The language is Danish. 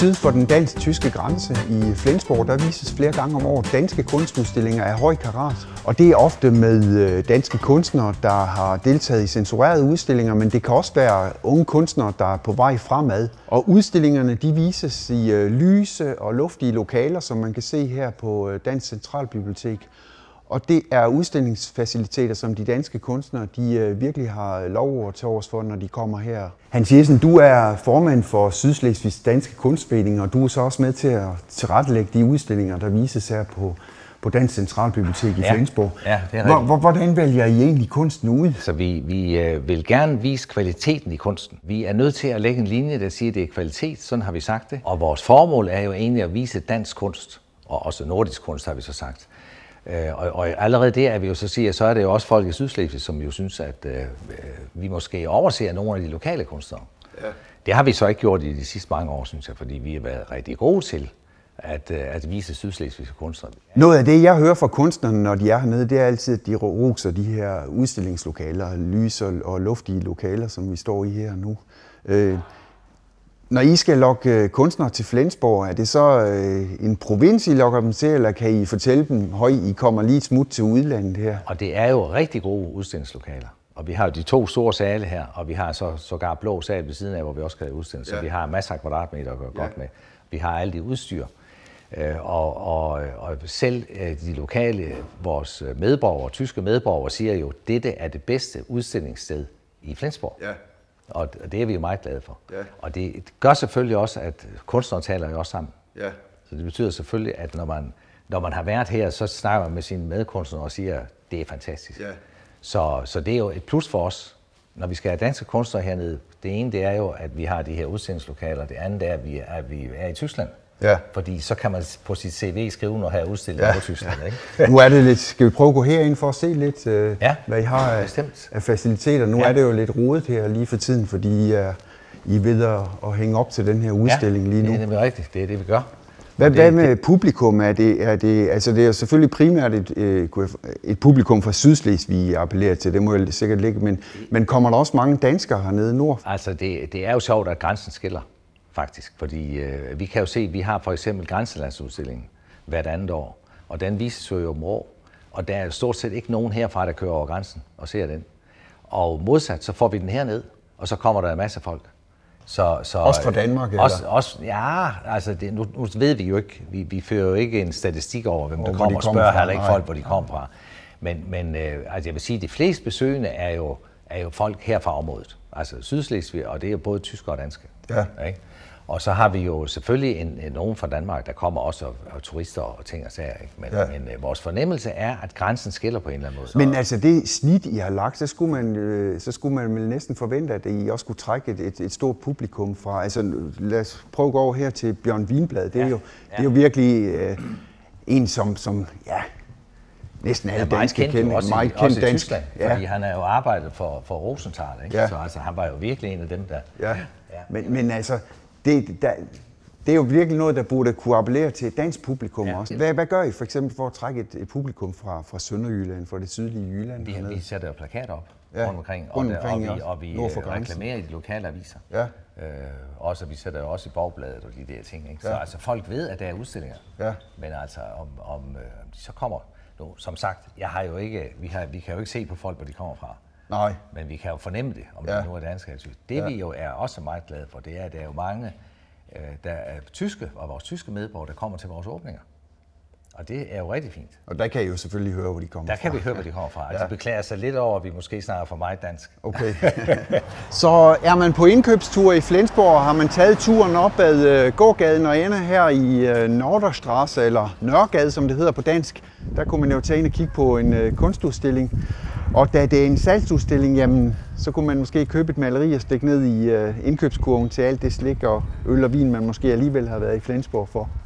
Syd for den dansk-tyske grænse i Flensborg, der vises flere gange om året danske kunstudstillinger af høj karat. Og det er ofte med øh, danske kunstnere, der har deltaget i censurerede udstillinger, men det kan også være unge kunstnere, der er på vej fremad. Og udstillingerne de vises i øh, lyse og luftige lokaler, som man kan se her på øh, Dansk Centralbibliotek. Og det er udstillingsfaciliteter, som de danske kunstnere de øh, virkelig har lov at til års for, når de kommer her. Hans Jessen, du er formand for Sydslesvigs Danske Kunstforening, og du er så også med til at tilrettelægge de udstillinger, der vises her på, på Dansk Centralbibliotek i ja, Flensborg. Ja, det er rigtigt. Hvordan vælger I egentlig kunsten ud? Så vi, vi øh, vil gerne vise kvaliteten i kunsten. Vi er nødt til at lægge en linje, der siger, at det er kvalitet, sådan har vi sagt det. Og vores formål er jo egentlig at vise dansk kunst, og også nordisk kunst, har vi så sagt Øh, og, og allerede der er vi jo så siger, så er det jo også folk i Sydslesvig, som jo synes, at øh, øh, vi måske overser nogle af de lokale kunstnere. Ja. Det har vi så ikke gjort i de sidste mange år, synes jeg, fordi vi har været rigtig gode til at, øh, at vise sydslesvigske kunstnere. Noget af det, jeg hører fra kunstnerne, når de er hernede, det er altid, at de roser de her udstillingslokaler, lys og luftige lokaler, som vi står i her nu. Øh, når I skal lokke øh, kunstnere til Flensborg, er det så øh, en provins, I lokker dem til, eller kan I fortælle dem, at I kommer lige et smut til udlandet her? Og det er jo rigtig gode udstillingslokaler. Og vi har jo de to store sale her, og vi har så sågar blå sal ved siden af, hvor vi også kan udstille. Ja. Så vi har masser af kvadratmeter at gøre ja. godt med. Vi har alt det udstyr. Øh, og, og, og selv øh, de lokale, vores medborgere, tyske medborgere, siger jo, at dette er det bedste udstillingssted i Flensborg. Ja. Og det er vi jo meget glade for. Ja. Og det gør selvfølgelig også, at kunstnere taler jo også sammen. Ja. Så det betyder selvfølgelig, at når man, når man har været her, så snakker man med sine medkunstnere og siger, det er fantastisk. Ja. Så, så det er jo et plus for os, når vi skal have danske kunstnere hernede. Det ene det er jo, at vi har de her udstillingslokaler. Det andet er, at vi er, at vi er i Tyskland. Ja. Fordi så kan man på sit CV skrive, når her er udstillet ja. i Tyskland. Ja. Ikke? nu er det lidt, skal vi prøve at gå herind for at se lidt, øh, ja. hvad I har af, Bestemt. af faciliteter. Nu ja. er det jo lidt rodet her lige for tiden, fordi I er, I er ved at, at hænge op til den her udstilling ja. lige nu. Ja, det er rigtigt. Det er det, vi gør. Hvad, det, hvad med det, publikum? Er det, er det, altså det er selvfølgelig primært et, øh, et publikum fra Sydslesvig, vi appellerer til. Det må jo sikkert ligge. Men, men kommer der også mange danskere hernede nord? Altså, det, det er jo sjovt, at grænsen skiller faktisk. Fordi øh, vi kan jo se, at vi har for eksempel grænselandsudstillingen hvert andet år, og den vises jo om år. Og der er stort set ikke nogen herfra, der kører over grænsen og ser den. Og modsat, så får vi den herned, og så kommer der en masse folk. Så, så, også fra Danmark? Eller? Også, også, ja, altså det, nu, nu ved vi jo ikke, vi, vi fører jo ikke en statistik over, hvem der kommer, kommer og spørger heller ikke folk, hvor de kommer fra. Men, men øh, altså jeg vil sige, at de fleste besøgende er jo er jo folk her fra området. Altså Sydslesvig, og det er både tysk og danske. Ja. Ikke? Og så har vi jo selvfølgelig en, en, nogen fra Danmark, der kommer også, og, og turister og ting og sager. Ikke? Men, ja. men øh, vores fornemmelse er, at grænsen skiller på en eller anden måde. Men altså det snit, I har lagt, så skulle man, øh, så skulle man næsten forvente, at I også skulle trække et, et, et stort publikum fra. Altså lad os prøve at gå over her til Bjørn Vinblad. Det er, ja. jo, det er jo virkelig øh, en, som, som ja, Næsten alle danske kendte, også meget i, kendt også i dansk. Tyskland, ja. fordi han har jo arbejdet for, for Rosenthal, ikke? Ja. så altså, han var jo virkelig en af dem, der... Ja, ja. Men, men altså, det, der, det er jo virkelig noget, der burde kunne appellere til et dansk publikum ja. også. Hvad, hvad gør I for eksempel for at trække et, et publikum fra, fra Sønderjylland, fra det sydlige Jylland? Vi, vi sætter jo plakater op ja. rundt omkring, rundt omkring og, der, og vi, og øh, vi reklamerer i de lokale aviser. Ja. Øh, også, vi sætter jo også i bagbladet og de der ting. Ikke? Så ja. altså, folk ved, at der er udstillinger. Ja. Men altså, om, om, øh, de så kommer nu, som sagt, jeg har jo ikke, vi, har, vi kan jo ikke se på folk, hvor de kommer fra. Nej. Men vi kan jo fornemme det, om ja. det nu er dansk eller tysk. Det ja. vi jo er også meget glade for, det er, at der er jo mange, øh, der er tyske, og vores tyske medborgere, der kommer til vores åbninger. Og det er jo rigtig fint. Og der kan I jo selvfølgelig høre, hvor de kommer der fra. Der kan vi høre, hvor de kommer fra. Ja. De altså, beklager sig lidt over, at vi måske snakker for meget dansk. Okay. så er man på indkøbstur i Flensborg, har man taget turen op ad øh, gågaden og ender her i øh, Norderstrasse, eller Nørregade, som det hedder på dansk. Der kunne man jo tage ind og kigge på en øh, kunstudstilling. Og da det er en salgsudstilling, jamen, så kunne man måske købe et maleri og stikke ned i indkøbskurven til alt det slik og øl og vin, man måske alligevel har været i Flensborg for.